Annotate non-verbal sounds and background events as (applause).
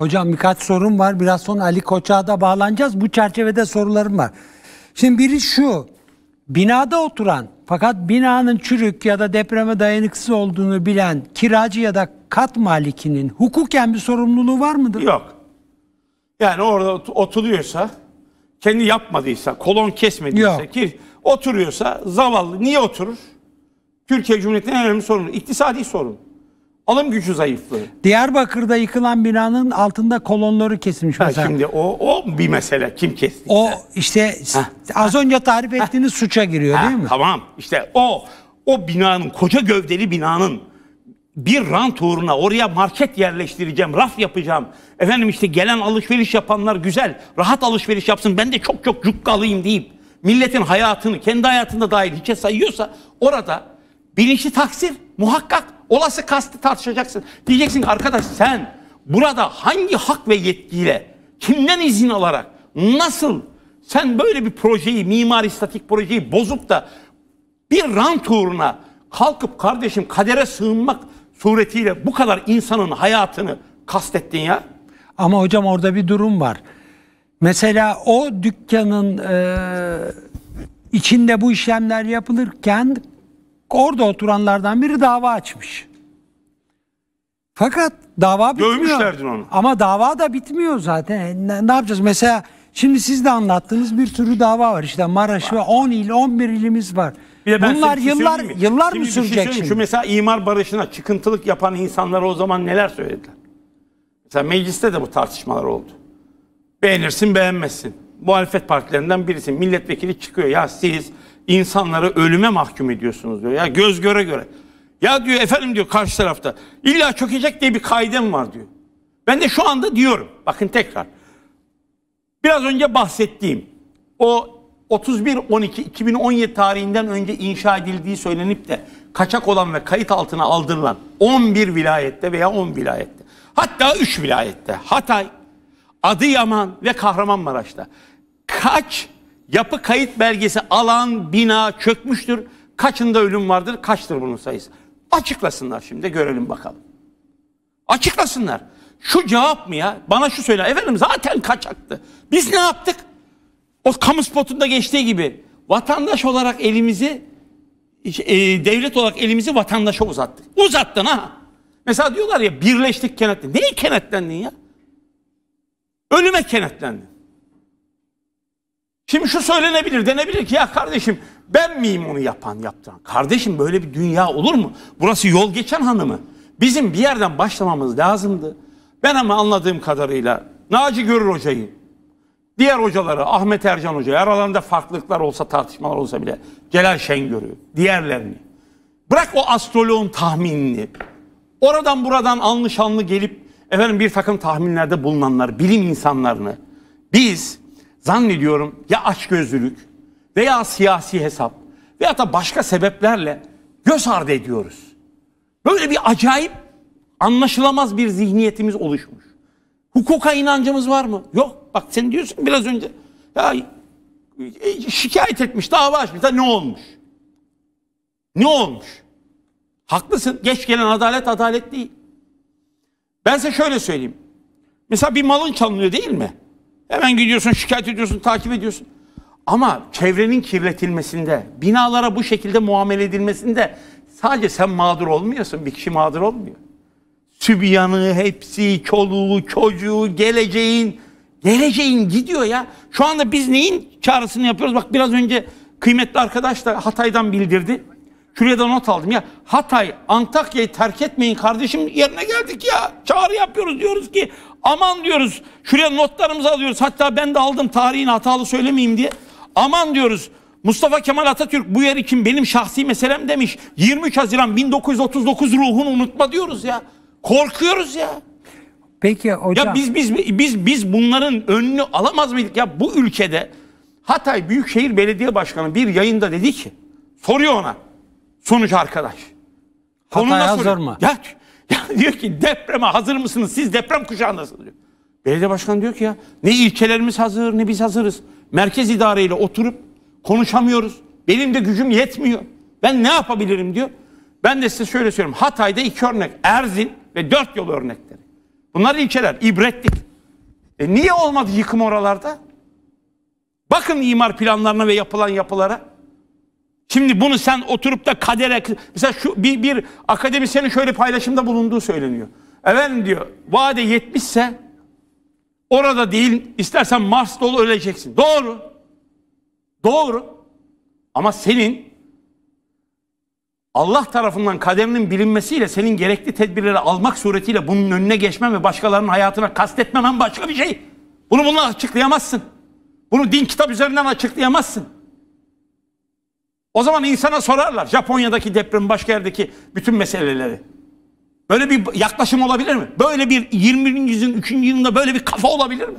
Hocam birkaç sorum var. Biraz sonra Ali Koçak'a da bağlanacağız. Bu çerçevede sorularım var. Şimdi biri şu. Binada oturan fakat binanın çürük ya da depreme dayanıksız olduğunu bilen kiracı ya da kat malikinin hukuken bir sorumluluğu var mıdır? Yok. Yani orada oturuyorsa, kendi yapmadıysa, kolon kesmediyse, Yok. ki oturuyorsa zavallı niye oturur? Türkiye Cumhuriyeti'nin en önemli sorunu, iktisadi sorun. Alım gücü zayıflığı. Diyarbakır'da yıkılan binanın altında kolonları kesilmiş mesela. Şimdi o, o bir mesele kim kesti? O işte Heh. az önce tarif ettiğiniz suça giriyor Heh. değil mi? Tamam işte o o binanın koca gövdeli binanın bir rant uğruna oraya market yerleştireceğim, raf yapacağım. Efendim işte gelen alışveriş yapanlar güzel, rahat alışveriş yapsın ben de çok çok cukkalıyım deyip milletin hayatını kendi hayatında dahil hiçe sayıyorsa orada bilinçli taksir muhakkak Olası kastı tartışacaksın. Diyeceksin ki arkadaş sen burada hangi hak ve yetkiyle, kimden izin alarak, nasıl sen böyle bir projeyi, mimari statik projeyi bozup da bir rant uğruna kalkıp kardeşim kadere sığınmak suretiyle bu kadar insanın hayatını kastettin ya. Ama hocam orada bir durum var. Mesela o dükkanın e, içinde bu işlemler yapılırken orada oturanlardan biri dava açmış. Fakat dava bitmiyor. Dövmüşlerdin onu. Ama dava da bitmiyor zaten. Ne, ne yapacağız? Mesela şimdi siz de anlattığınız bir sürü dava var. İşte Maraş var. ve 10 il, 11 ilimiz var. Bunlar şey yıllar mi? yıllar şimdi mı şey sürecek şey şimdi? Şu mesela imar barışına çıkıntılık yapan insanlara o zaman neler söylediler? Mesela mecliste de bu tartışmalar oldu. Beğenirsin beğenmezsin. Muhalefet partilerinden birisi milletvekili çıkıyor. Ya siz insanları ölüme mahkum ediyorsunuz diyor. Ya göz göre göre. Ya diyor efendim diyor karşı tarafta illa çökecek diye bir kaidem var diyor. Ben de şu anda diyorum. Bakın tekrar. Biraz önce bahsettiğim o 31-12-2017 tarihinden önce inşa edildiği söylenip de kaçak olan ve kayıt altına aldırılan 11 vilayette veya 10 vilayette hatta 3 vilayette Hatay, Adıyaman ve Kahramanmaraş'ta kaç Yapı kayıt belgesi alan bina çökmüştür. Kaçında ölüm vardır? Kaçtır bunun sayısı? Açıklasınlar şimdi görelim bakalım. Açıklasınlar. Şu cevap mı ya? Bana şu söyle. Efendim zaten kaçaktı. Biz ne yaptık? O kamu spotunda geçtiği gibi vatandaş olarak elimizi e, devlet olarak elimizi vatandaşa uzattık. Uzattın ha. Mesela diyorlar ya birleştik kenetlendi. Neyi kenetlendin ya? Ölüme kenetlendin. Şimdi şu söylenebilir, denebilir ki ya kardeşim ben miyim onu yapan yaptıran? Kardeşim böyle bir dünya olur mu? Burası yol geçen hanımı. Bizim bir yerden başlamamız lazımdı. Ben ama anladığım kadarıyla Naci Görür hocayı, diğer hocaları Ahmet Ercan hocayı aralarında farklılıklar olsa tartışmalar olsa bile Celal Şengör'ü, diğerlerini. Bırak o astroloğun tahminini. Oradan buradan anlı şanlı gelip efendim bir takım tahminlerde bulunanlar, bilim insanlarını. Biz zannediyorum ya açgözlülük veya siyasi hesap veya da başka sebeplerle göz ardı ediyoruz. Böyle bir acayip anlaşılamaz bir zihniyetimiz oluşmuş. Hukuka inancımız var mı? Yok. Bak sen diyorsun biraz önce ya e, şikayet etmiş, dava açmış. Da ne olmuş? Ne olmuş? Haklısın. Geç gelen adalet adalet değil. Ben size şöyle söyleyeyim. Mesela bir malın çalınıyor değil mi? Hemen gidiyorsun, şikayet ediyorsun, takip ediyorsun. Ama çevrenin kirletilmesinde, binalara bu şekilde muamele edilmesinde sadece sen mağdur olmuyorsun, bir kişi mağdur olmuyor. Sübyanı, hepsi, çoluğu, çocuğu, geleceğin, geleceğin gidiyor ya. Şu anda biz neyin çağrısını yapıyoruz? Bak biraz önce kıymetli arkadaş da Hatay'dan bildirdi. Şuraya da not aldım ya. Hatay, Antakya'yı terk etmeyin kardeşim yerine geldik ya. Çağrı yapıyoruz diyoruz ki aman diyoruz. Şuraya notlarımızı alıyoruz. Hatta ben de aldım tarihin hatalı söylemeyeyim diye. Aman diyoruz. Mustafa Kemal Atatürk bu yer için benim şahsi meselem demiş. 23 Haziran 1939 ruhunu unutma diyoruz ya. Korkuyoruz ya. Peki hocam. Ya biz biz biz biz bunların önünü alamaz mıydık ya bu ülkede Hatay Büyükşehir Belediye Başkanı bir yayında dedi ki soruyor ona. Sonuç arkadaş. hatay hazır mı? Zorma. Ya, ya (laughs) diyor ki depreme hazır mısınız? Siz deprem kuşağındasınız diyor. Belediye başkan diyor ki ya ne ilçelerimiz hazır ne biz hazırız. Merkez idareyle oturup konuşamıyoruz. Benim de gücüm yetmiyor. Ben ne yapabilirim diyor. Ben de size şöyle söylüyorum. Hatay'da iki örnek. Erzin ve dört yol örnekleri. Bunlar ilçeler. İbretlik. E niye olmadı yıkım oralarda? Bakın imar planlarına ve yapılan yapılara. Şimdi bunu sen oturup da kadere mesela şu bir, bir akademisyenin şöyle paylaşımda bulunduğu söyleniyor. Efendim diyor vade 70 ise orada değil istersen Mars dolu öleceksin. Doğru. Doğru. Ama senin Allah tarafından kaderinin bilinmesiyle senin gerekli tedbirleri almak suretiyle bunun önüne geçmen ve başkalarının hayatına kastetmemen başka bir şey. Bunu bununla açıklayamazsın. Bunu din kitap üzerinden açıklayamazsın. O zaman insana sorarlar Japonya'daki deprem başka yerdeki bütün meseleleri. Böyle bir yaklaşım olabilir mi? Böyle bir 20. yüzyılın 3. yılında böyle bir kafa olabilir mi?